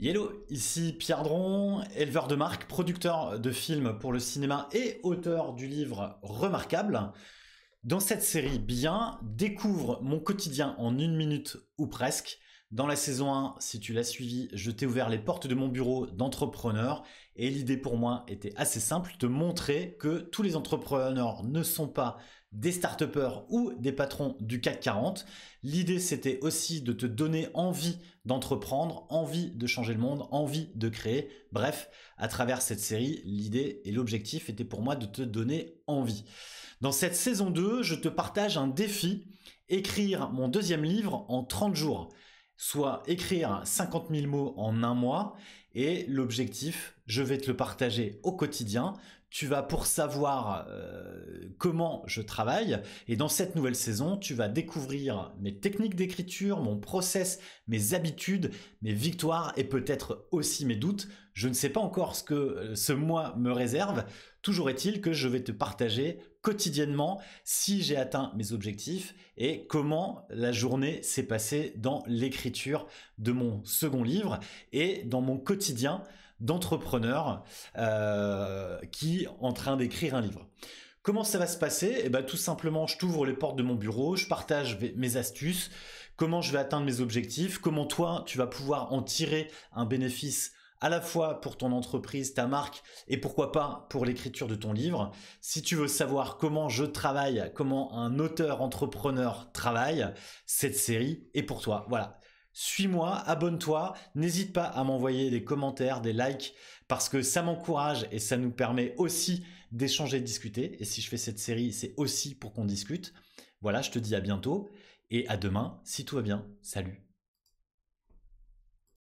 Hello, ici Pierre Dron, éleveur de marque, producteur de films pour le cinéma et auteur du livre Remarquable. Dans cette série Bien, découvre mon quotidien en une minute ou presque dans la saison 1, si tu l'as suivi, je t'ai ouvert les portes de mon bureau d'entrepreneur et l'idée pour moi était assez simple, te montrer que tous les entrepreneurs ne sont pas des start ou des patrons du CAC 40. L'idée c'était aussi de te donner envie d'entreprendre, envie de changer le monde, envie de créer. Bref, à travers cette série, l'idée et l'objectif était pour moi de te donner envie. Dans cette saison 2, je te partage un défi, écrire mon deuxième livre en 30 jours soit écrire 50 000 mots en un mois et l'objectif, je vais te le partager au quotidien. Tu vas pour savoir euh, comment je travaille et dans cette nouvelle saison, tu vas découvrir mes techniques d'écriture, mon process, mes habitudes, mes victoires et peut-être aussi mes doutes. Je ne sais pas encore ce que euh, ce mois me réserve. Toujours est-il que je vais te partager quotidiennement si j'ai atteint mes objectifs et comment la journée s'est passée dans l'écriture de mon second livre et dans mon quotidien d'entrepreneur euh, qui est en train d'écrire un livre. Comment ça va se passer Eh bien, tout simplement, je t'ouvre les portes de mon bureau, je partage mes astuces, comment je vais atteindre mes objectifs, comment toi tu vas pouvoir en tirer un bénéfice à la fois pour ton entreprise, ta marque et pourquoi pas pour l'écriture de ton livre. Si tu veux savoir comment je travaille, comment un auteur entrepreneur travaille, cette série est pour toi. Voilà. Suis-moi, abonne-toi, n'hésite pas à m'envoyer des commentaires, des likes, parce que ça m'encourage et ça nous permet aussi d'échanger, de discuter. Et si je fais cette série, c'est aussi pour qu'on discute. Voilà, je te dis à bientôt et à demain si tout va bien. Salut